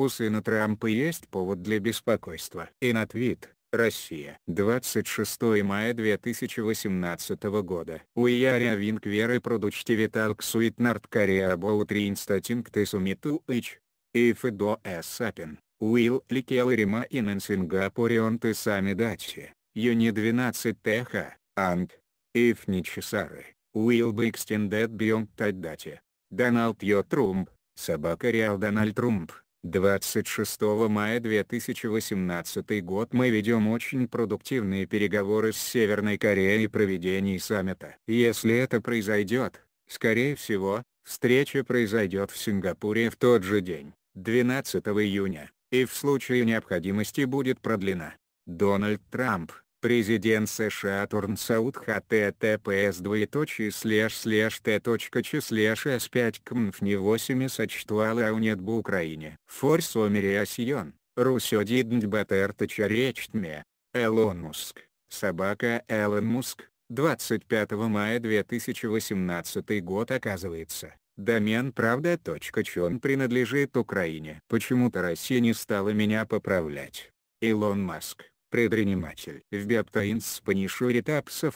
У сына Трампа есть повод для беспокойства. И на твит. Россия. 26 мая 2018 года. Уяря винкверы продуктивиталк сует Нордкорея боутрин статинг ты сумиту ич. И федо эсапин. Уилл ликел рима инен Сингапурион ты сами дачи. Юни 12 теха, анг. Иф не часары. Уилл бы экстендед бьем тайдати. Доналд Йо Трумп. Собака Реал Дональд Трумп. 26 мая 2018 год мы ведем очень продуктивные переговоры с Северной Кореей о проведении саммита. Если это произойдет, скорее всего, встреча произойдет в Сингапуре в тот же день, 12 июня, и в случае необходимости будет продлена. Дональд Трамп, Президент США Турнсаут https двоеточие слэш слэш т точка че слэш с 5 кмф не 8 сочтуала аунет бу Украине. Форс омериасьон, русё диднт батерточа речтме, Элон Муск, собака Элон Муск, 25 мая 2018 год оказывается. Домен правда.чон принадлежит Украине. Почему-то Россия не стала меня поправлять. Илон Маск. Предприниматель в Биоптаинс Панишури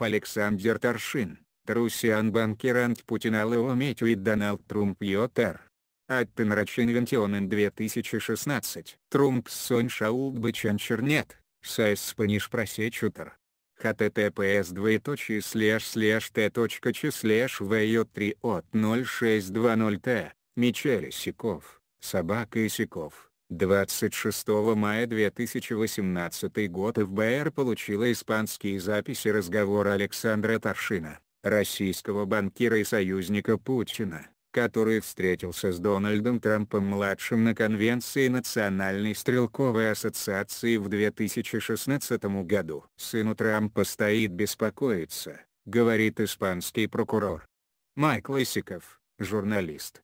Александр Таршин, Трусиан Банкерант Путинал Иометю и Доналд Трумп Йотер. Аттен Рачин Вентионен 2016. Трумп Сон Шаулт Бычан Чернет, Сайс Паниш Просечутер https двоеточие слэш слэш т точка ч слэш в 3 от 0620 т Мичель Исяков, собака Исяков. 26 мая 2018 год ФБР получила испанские записи разговора Александра Таршина, российского банкира и союзника Путина, который встретился с Дональдом Трампом-младшим на конвенции Национальной стрелковой ассоциации в 2016 году. Сыну Трампа стоит беспокоиться, говорит испанский прокурор. Майкл Лысиков, журналист,